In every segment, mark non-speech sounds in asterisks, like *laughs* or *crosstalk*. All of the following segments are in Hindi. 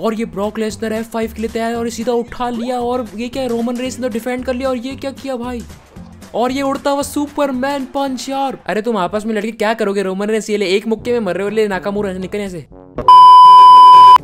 और ये ब्रॉक लेसनर एफ फाइव के लिए तैयार है और सीधा उठा लिया और ये क्या रोमन रेस ने डिफेंड कर लिया और ये क्या किया भाई और ये उड़ता हुआ सुपरमैन पंच यार अरे तुम आपस में लड़के क्या करोगे रोमन रेस ये ले एक मुक्के में मर रहे हो ले नाकामूर निकलने से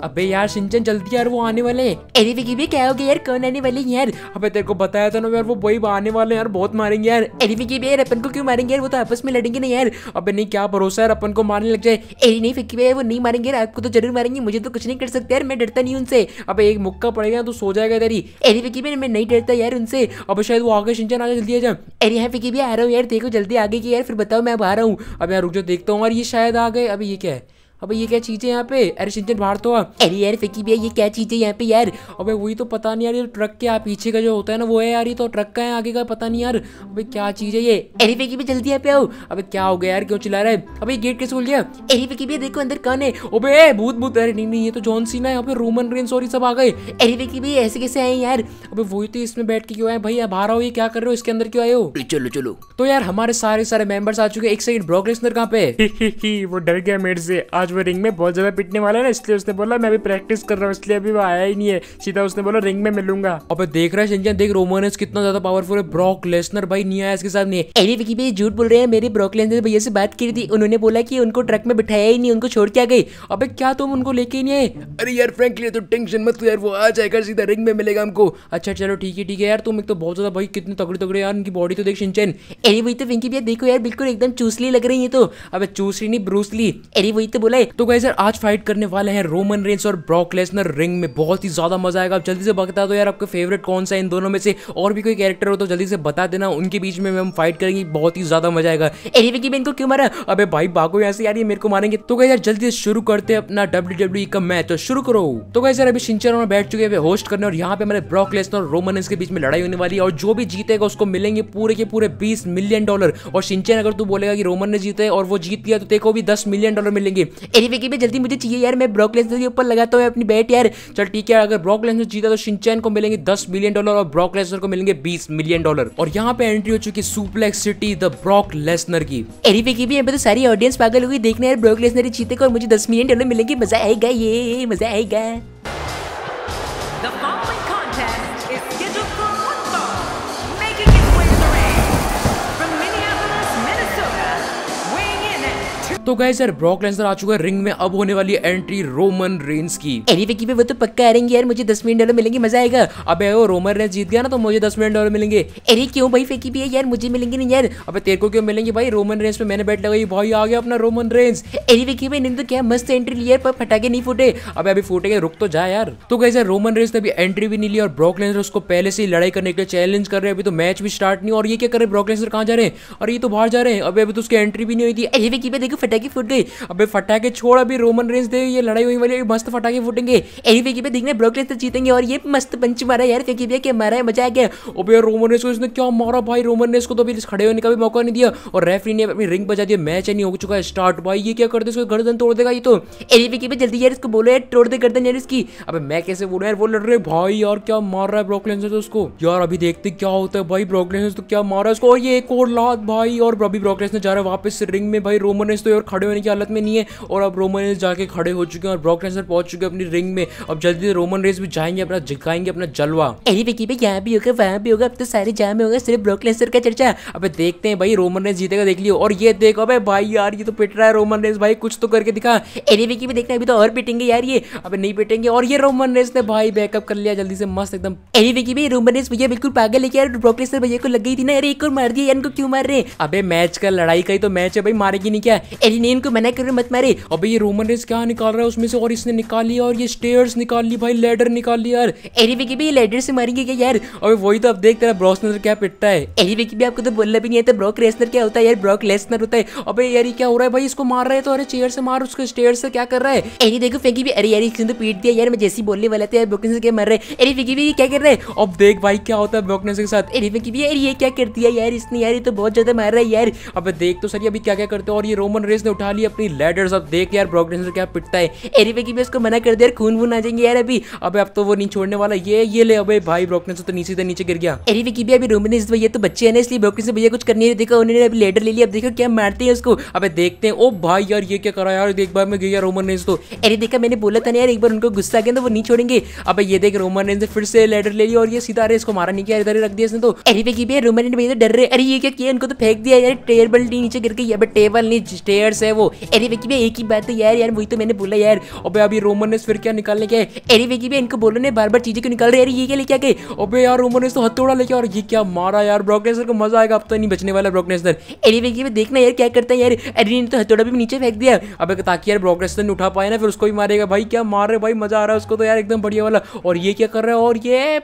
अबे यार सिंचन जल्दी यार वो आने वाले हैं अरे विकी भी क्या हो गया यार कौन आने वाले यार अबे तेरे को बताया था ना यार वो वही आने वाले यार बहुत मारेंगे यार अरे विकी भी यार अपन को क्यों मारेंगे यार वो तो आपस में लड़ेंगे ना यार अबे नहीं क्या भरोसा यार अपन को मारने लग जाए अरे नहीं विकी भाई वो नहीं मारेंगे यार आपको तो जरूर मारेंगे मुझे तो कुछ नहीं कर सकते यार मैं डरता नहीं उनसे अब एक मुक्का पड़ेगा तो सो जाएगा तेरी अरे विकी भाई मैं नहीं डरता यार उनसे अब शायद वो आगे सिंचन आगे जल्दी आ जाए अरे यहाँ विकी भी आ रहा हूँ यार देखो जल्दी आगे की यार फिर बताओ मैं अब आ रहा हूँ अब यार रुक जाओ देखता हूँ और ये शायद आ गए अभी ये क्या है अबे ये क्या चीज़ें यहाँ पे अरे सिंचन बाहर तो अरे यार फिकी भैया ये क्या चीज़ें यहाँ पे यार अबे वही तो पता नहीं यार ये ट्रक के यहाँ पीछे का जो होता है ना वो है यार ये तो ट्रक का है आगे का पता नहीं यार अबे क्या चीज़ है ये अरे फिकी भैया जल्दी यहाँ पे आओ अबे क्या हो गया यार क्यों चिल्ला रहा है अबे गेट कैसे खुल गया अरे फिकी भैया देखो अंदर कान है अबे भूत भूत अरे नहीं नहीं ये तो जॉन सीना है रोमन रेन सॉरी सब आ गए अरे फिकी भैया ऐसे कैसे आए यार अबे वही तो इसमें बैठ के क्यों आए भाई बाहर आओ ये क्या कर रहे हो इसके अंदर क्यों आए हो चलो चलो तो यार हमारे सारे सारे मेंबर्स आ चुके हैं एक सेकंड ब्रोकलेसनर कहाँ पे *laughs* वो डर गया मेरे से आज वो रिंग में बहुत ज़्यादा पिटने वाला है ना इसलिए उसने बोला मैं अभी प्रैक्टिस कर रहा हूँ इसलिए अभी वो आया ही नहीं है सीधा उसने बोला रिंग में मिलूंगा अब देख रहा है शिनचैन देख रोमन कितना ज्यादा पावरफुल है ब्रॉक लेसनर भाई नहीं आया इसके सामने अरे विकी भाई झूठ बोल रहे हैं मेरी ब्रॉक लेसनर भैया से बात की थी उन्होंने बोला की उनको ट्रक में बिठाया ही नहीं उनको छोड़ के आ गई अब क्या तुम उनको लेके नहीं आए अरे यार फ्रेंक तो टेंशन मत यार वो आ जाएगा सीधा रिंग में मिलेगा हमको अच्छा चलो ठीक है ठीक है यार तुम एक तो बहुत ज्यादा भाई कितने तगड़े तगड़े यार उनकी बॉडी तो देख सिंचन अरे वही तो विंकी भैया देखो यार बिल्कुल एकदम चूसली लग रही है तो अब चूसली नहीं ब्रूसली अरे वही तो बोला तो वाला है तो गाइज यार आज फाइट करने वाले हैं रोमन रेंस और ब्रॉक लेसनर रिंग में बहुत ही ज्यादा मजा आएगा आप जल्दी से बता दो यार आपका फेवरेट कौन सा इन दोनों में से और भी कोई कैरेक्टर हो तो जल्दी से बता देना उनके बीच में हम फाइट करेंगे बहुत ही ज्यादा मजा आएगा एनीवे की इनको क्यों मारा अबे भाई भागो यहाँ से यार ये मेरे को मारेंगे तो गाइज यार जल्दी से शुरू करते हैं अपना डब्ल्यू डब्ल्यू e का मैच तो शुरू करो तो गाइज यार अभी शिंचर और बैठ चुके हैं होस्ट करने और यहाँ पे हमारे ब्रॉक लेसनर और रोमन रेंस के बीच में लड़ाई होने वाली है और जो भी जीतेगा उसको मिलेंगे पूरे के पूरे बीस मिलियन डॉलर और शिंचन अगर तू बोलेगा कि रोमन ने जीते और वो जीत गया तो देखो भी दस मिलियन डॉलर मिलेंगे एनीवे की भी जल्दी मुझे चाहिए यार मैं ब्रॉक लेसनर के ऊपर लगाता हूँ अपनी बैट यार चल ठीक है अगर ब्रॉक लेसनर जीता तो सिंचैन को मिलेंगे दस मिलियन डॉलर और ब्रॉक लेसनर को मिलेंगे बीस मिलियन डॉलर और यहाँ पे एंट्री हो चुकी suplex city the Brock Lesnar की एनीवे की भी यहाँ पे तो सारी ऑडियंस पागल हुई देखने यार ब्रॉक लेसनर जीतेगा और मुझे दस मिलियन डॉलर मिलेंगे मजा आएगा ये मजा आएगा तो गए सर ब्रॉक लेंसर आ चुका है रिंग में अब होने वाली एंट्री रोमन रेंस की एनी anyway, वो तो पक्का आएंगे यार मुझे दस मिनट डॉलर मिलेंगे मजा आएगा अब वो रोमन रेंस जीत गया ना तो मुझे दस मिनट डॉलर मिलेंगे अरे क्यों भाई फेकी भी है यार मुझे मिलेंगे नहीं यार अब तेरे को क्यों मिलेंगे भाई रोमन रेंस में मैंने बैठ लगाई भाई आ गया अपना रोमन रेंस एनी वेकी भाई तो क्या मस्त एंट्री लिया पर फटाके नहीं फूटे अब अभी फूटेगे रुक तो जाए यार तो गए सर रोमन रेंस ने अभी एंट्री भी नहीं ली और ब्रॉक लेंसर उसको पहले से ही लड़ाई करने के लिए चैलेंज कर रहे अभी तो मैच भी स्टार्ट नहीं और ये क्या कर रहे ब्रॉक लेंसर कहाँ जा रहे हैं और ये तो बाहर जा रहे हैं अभी अभी तो उसकी एंट्री भी नहीं हुई थी अरे देखो फटाके फटाके फूट गई अबे फटाके छोड़ अभी रोमन रेंज दे ये लड़ाई हुई वाली मस्त फटाके फूटेंगे एनी फेकी पे दिखने ब्रोकलेस तो जीतेंगे और ये मस्त पंच मारा यार फेकी पे के मारा है मजा आ गया अबे रोमन रेस को इसने क्या मारा भाई रोमन रेस को तो अभी खड़े होने का भी मौका नहीं दिया और रेफरी ने अपनी रिंग बजा दिया मैच नहीं हो चुका है स्टार्ट भाई ये क्या कर दे इसको गर्दन तोड़ देगा ये तो एनी फेकी पे जल्दी यार इसको बोलो यार तोड़ दे गर्दन यार इसकी अबे मैं कैसे बोलूँ यार वो लड़ रहे भाई यार क्या मार रहा है ब्रोकलेस तो उसको यार अभी देखते क्या होता है भाई ब्रोकलेस तो क्या मारा उसको और ये एक और लात भाई और अभी ब्रोकलेस ने जा रहा है वापस रिंग में भाई रोमन रेस तो यार खड़े होने की हालत में नहीं है और अब रोमन रेस जाके खड़े हो चुके हैं और ब्रॉक लेसनर पहुंच चुके हैं अपनी रिंग में अब जल्दी रोमन रेस भी जाएंगे अपना जिगाएंगे अपना जलवा अरे विकी भाई यहाँ भी होगा वहाँ भी होगा अब तो सारे जहाँ में होगा सिर्फ ब्रॉक लेसनर का चर्चा अब देखते हैं भाई रोमन रेस जीतेगा देख लियो और ये देखो अबे भाई यार ये तो पिट रहा है रोमन रेस भाई कुछ तो करके दिखा अरे विकी भी देखना अभी तो और पिटेंगे यार ये अबे नहीं पिटेंगे और ये रोमन रेस ने भाई बैकअप कर लिया जल्दी से मस्त एकदम अरे विकी भाई रोमन रेस भैया बिल्कुल पागल है यार ब्रॉक लेसनर भैया को लग गई थी ना अरे एक और मार दिया इनको क्यों मार रहे अबे मैच का लड़ाई का ही तो मैच है भाई मारेगी नहीं क्या भाई ने इनको मना कर रहे मत मारे अब ये रोमन रेस क्या निकाल रहा है उसमें से और इसने निकाल लिया और ये स्टेयर्स निकाल ली भाई लेडर निकाल लिया यार एरी विकी भी लेडर से मारेंगे क्या यार और वही तो अब देख तेरा ब्रॉस नजर क्या पिटता है एरी विकी भी आपको तो बोलना भी नहीं है ब्रॉक तो रेसनर क्या होता है यार ब्रॉक लेसनर होता है अब यार क्या हो रहा है भाई इसको मार रहा है तो अरे चेयर से मार उसको स्टेयर से क्या कर रहा है एरी देखो फेंकी भी अरे यार इसने तो पीट दिया यार मैं जैसी बोलने वाला था यार ब्रोकन से क्या मर रहे है अरे फेंकी भी क्या कर रहे हैं अब देख भाई क्या होता है ब्रोकन के साथ एरी फेंकी भी यार ये क्या कर दिया यार इसने यार ये तो बहुत ज्यादा मार रहा है यार अब देख तो सर अभी क्या क्या करते हो और ये रोमन रेस बेस ने उठा ली अपनी लेडर्स अब देख यार ब्रॉक लेसनर क्या पिटता है एरीवे की बेस को मना कर दिया खून वून आ जाएंगे यार अभी अब अब तो वो नहीं छोड़ने वाला ये ये ले अबे भाई ब्रॉक लेसनर तो नीचे से नीचे गिर गया एरीवे की भी अभी रोमिन इस ये तो बच्चे हैं ना इसलिए ब्रॉक लेसनर भैया कुछ करनी है देखा उन्होंने अभी लेडर ले लिया अब देखो क्या मारते हैं उसको अब देखते हैं ओ भाई यार ये क्या करा यार एक बार में गया रोमन रेंज तो अरे देखा मैंने बोला था ना यार एक बार उनको गुस्सा आ गया तो वो नहीं छोड़ेंगे अब ये देख रोमन रेंज ने फिर से लेडर ले लिया और ये सीधा अरे इसको मारा नहीं किया इधर रख दिया इसने तो अरे वे की भैया रोमन तो रेंज भैया डर रहे अरे ये क्या किया इनको तो फेंक दिया यार टेबल नीचे गिर गई अब टेबल नहीं प्लेयर्स है वो अरे की भैया एक ही बात है तो यार यार वही तो मैंने बोला यार अबे अभी रोमन ने फिर क्या निकालने के अरे की भैया इनको बोलो ने बार बार चीजें क्यों निकाल रहे यार ये क्या लेके आगे गए अबे यार रोमन ने तो हथौड़ा लेके और ये क्या मारा यार ब्रॉकनेसर को मजा आएगा अब तो नहीं बचने वाला ब्रॉकनेसर अरे की भैया देखना यार क्या करता है यार अरे ने तो हथौड़ा भी नीचे फेंक दिया अब ताकि यार ब्रॉकनेसर ने उठा पाए ना फिर उसको भी मारेगा भाई क्या मार रहे भाई मजा आ रहा है उसको तो यार एकदम बढ़िया वाला और ये क्या कर रहा है और ये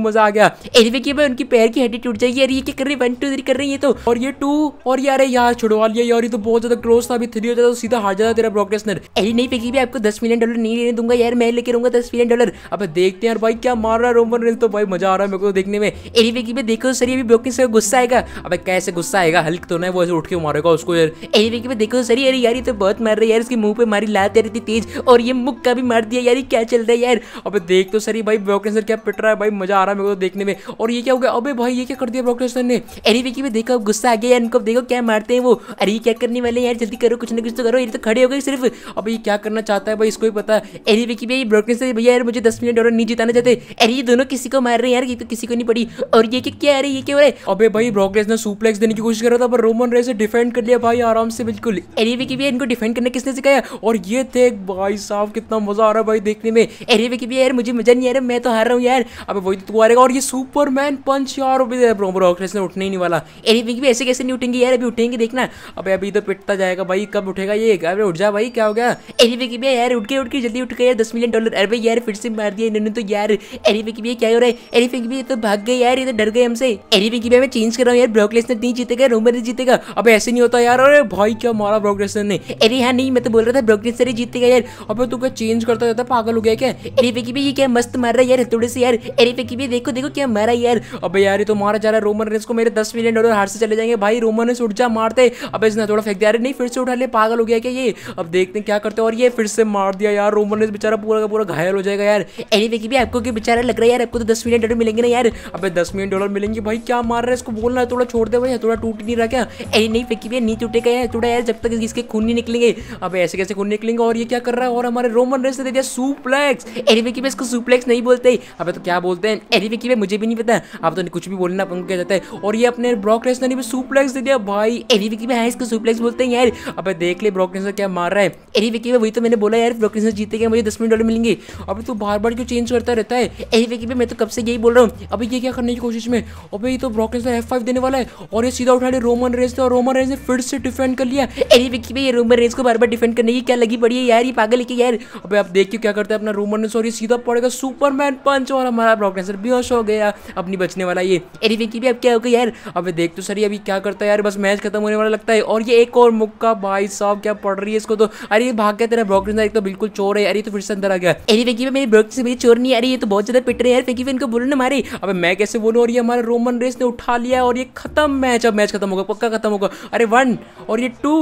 मजा आ गया अरे की भाई उनकी पैर की हड्डी टूट जाएगी यार ये क्या कर रहे हैं वन टू थ्री कर रही है तो और ये टू और यार यार छुड़वा लिया यार ये तो बहुत ज्यादा क्लोज था अभी थ्री हो जाता तो सीधा हार जाता तेरा ब्रॉक लेसनर अरे नहीं पिकी भी आपको दस मिलियन डॉलर नहीं लेने दूंगा यार मैं लेके रहूंगा दस मिलियन डॉलर अब देखते हैं यार भाई क्या मार रहा है रोमन रेल तो भाई मजा आ रहा है मेरे को तो देखने में एरी पिकी भी देखो तो सर अभी भी ब्रोकिंग से गुस्सा आएगा अब कैसे गुस्सा आएगा हल्क तो ना वो ऐसे उठ के मारेगा उसको यार एरी पिकी भी देखो तो सर अरे यार ये तो बहुत मार रही है यार इसके मुंह पे मारी लात रही थी तेज और ये मुक्का भी मार दिया यार क्या चल रहा है यार अब देख तो सर भाई ब्रोकिंग सर क्या पिट रहा है भाई मजा आ रहा है मेरे को देखने में और ये क्या हो गया अबे भाई ये क्या कर दिया ब्रोकिंग सर ने एरी पिकी भी देखो गुस्सा आ गया यार इनको देखो क्या मारते हैं वो अरे क्या करने वाले यार जल्दी करो कुछ ना कुछ तो करो ये तो खड़े हो गए सिर्फ अब ये क्या करना चाहता है भाई इसको भी पता है एरी की भाई ब्रोकन से भैया यार मुझे दस मिनट डॉलर नहीं जिताना चाहते अरे ये दोनों किसी को मार रहे हैं यार ये तो किसी को नहीं पड़ी और ये क्या अरे ये क्या हो रहा है अबे भाई ब्रोकनेस ने सुप्लेक्स देने की कोशिश कर रहा था पर रोमन रे से डिफेंड कर लिया भाई आराम से बिल्कुल एरी की भैया इनको डिफेंड करने किसने सिखाया और ये थे भाई साहब कितना मजा आ रहा है भाई देखने में एरी की भैया यार मुझे मजा नहीं आ रहा मैं तो हार रहा हूँ यार अब वही तो आ रहेगा और ये सुपरमैन पंच यार ब्रोकनेस तो ने उठने ही नहीं वाला एरी भी ऐसे कैसे नहीं उठेंगे यार अभी उठेंगे देखना अब अभी तो पिटता जाएगा जाएगा भाई कब उठेगा ये अरे उठ जा भाई क्या हो गया अरे वे भैया यार उठ के उठ के जल्दी उठ गया यार दस मिलियन डॉलर अरे भाई यार फिर से मार दिया इन्होंने तो यार अरे वे भैया क्या हो रहा है अरे वे भैया तो भाग गए यार इधर तो डर गए हमसे अरे वे भैया मैं चेंज कर रहा हूँ यार ब्रोकलेस नहीं जीतेगा रोमर नहीं जीतेगा अब ऐसे नहीं होता यार अरे भाई क्या मारा ब्रोकलेस ने अरे यहाँ नहीं मैं तो बोल रहा था ब्रोकलेस जीतेगा यार अब तू क्या चेंज करता जाता पागल हो गया क्या अरे वे भैया ये क्या मस्त मार रहा है यार थोड़े से यार अरे वे भैया देखो देखो क्या मारा यार अब यार ये तो मारा जा रहा है रोमर ने इसको मेरे दस मिलियन डॉलर हार से चले जाएंगे भाई रोमर ने उठ जा मारते अब इसने थोड़ा फेंक दिया नहीं फिर फिर से उठा ले पागल हो गया क्या ये अब देखते हैं क्या करते हैं और ये फिर से मार दिया यार रोमन ने बेचारा पूरा का पूरा घायल हो जाएगा यार एनी वे की भी आपको बेचारा लग रहा है यार आपको तो दस मिलियन डॉलर मिलेंगे ना यार अब दस मिलियन डॉलर मिलेंगे भाई क्या मार रहा है इसको बोलना है थोड़ा छोड़ दे भाई थोड़ा टूट नहीं रहा क्या एनी नहीं फेंकी भी नहीं टूटे गए थोड़ा यार जब तक इसके खून नहीं निकलेंगे अब ऐसे कैसे खून निकलेंगे और ये क्या कर रहा है और हमारे रोमन रेस ने दे दिया सुप्लेक्स एनी वे की इसको सुप्लेक्स नहीं बोलते अब तो क्या बोलते हैं एनी वे की मुझे भी नहीं पता अब तो कुछ भी बोलना अपन क्या जाता है और ये अपने ब्रॉक रेस ने भी सुप्लेक्स दे दिया भाई एनी वे की इसको सुप्लेक्स बोलते हैं यार अब देख ले ब्रॉक लेसनर क्या मार रहा है एरी विकी में वही तो मैंने बोला यार ब्रॉक लेसनर जीते गए मुझे दस मिनट डॉलर मिलेंगे अब तू बार बार क्यों चेंज करता रहता है एरी विकी में मैं तो कब से यही बोल रहा हूँ अभी ये क्या करने की कोशिश में अब ये तो ब्रॉक लेसनर एफ देने वाला है और ये सीधा उठा ले रोमन रेस और रोमन रेस ने फिर से डिफेंड कर लिया एरी विकी में ये रोमन रेस को बार बार डिफेंड करने की क्या लगी पड़ी है यार ये पागल है यार अब आप देखिए क्या करता है अपना रोमन रेस और ये सीधा पड़ेगा सुपरमैन पंच और हमारा ब्रॉक लेसनर बेहोश हो गया अपनी बचने वाला ये एरी विकी भी अब क्या हो गया यार अब देख तो सर अभी क्या करता है यार बस मैच खत्म होने वाला लगता है और ये एक और मुक्का का भाई साहब क्या पढ़ रही है इसको तो अरे ये भाग गया तेरा ब्रोकर एक तो बिल्कुल चोर है अरे तो फिर से अंदर आ गया अरे फेंकी मेरी ब्रोकरी से मेरी चोर नहीं अरे ये तो बहुत ज्यादा पिट रहे हैं फेंकी इनको बोलो ना मारे अब मैं कैसे बोलूँ और ये हमारे रोमन रेस ने उठा लिया और ये खत्म मैच अब मैच खत्म होगा पक्का खत्म होगा अरे वन और ये टू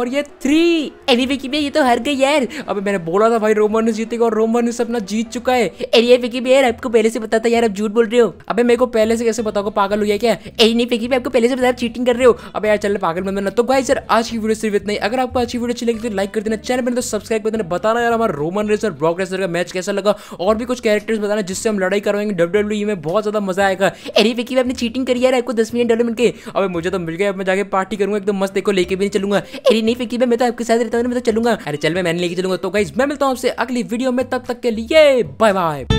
और ये थ्री अरे फेंकी ये तो हर गई यार अब मैंने बोला था भाई रोमन जीतेगा और रोमन अपना जीत चुका है अरे फेंकी यार आपको पहले से बताता यार आप झूठ बोल रहे हो अबे मेरे को पहले से कैसे बताओ पागल हो गया क्या ए नहीं फेंकी आपको पहले से बताया चीटिंग कर रहे हो अब यार चल पागल बंद ना तो भाई सर आज की वीडियो सिर्फ इतना ही अगर आपको अच्छी वीडियो अच्छी लगी तो लाइक कर देना चैनल पर तो सब्सक्राइब कर देना बताना यार हमारा रोमन रेसर ब्रॉक रेसर का मैच कैसा लगा और भी कुछ कैरेक्टर्स बताना जिससे हम लड़ाई करवाएंगे डब्ल्यू e में बहुत ज्यादा मजा आएगा अरे विकी भाई आपने चीटिंग करी है दस मिनट डेवलपमेंट के अब मुझे तो मिल गया मैं जाकर पार्टी करूंगा एकदम मस्त देखो लेके भी नहीं चलूंगा अरे नहीं फिकी मैं तो आपके साथ रहता हूँ मैं तो चलूंगा अरे चल मैं मैंने लेके चलूंगा तो गाइज मैं मिलता हूँ आपसे अगली वीडियो में तब तक के लिए बाय बाय